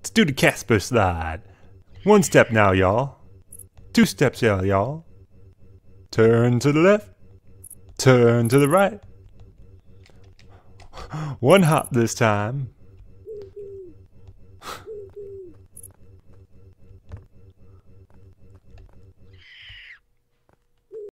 Let's do the Casper slide. One step now, y'all. Two steps now, y'all. Turn to the left. Turn to the right. One hop this time.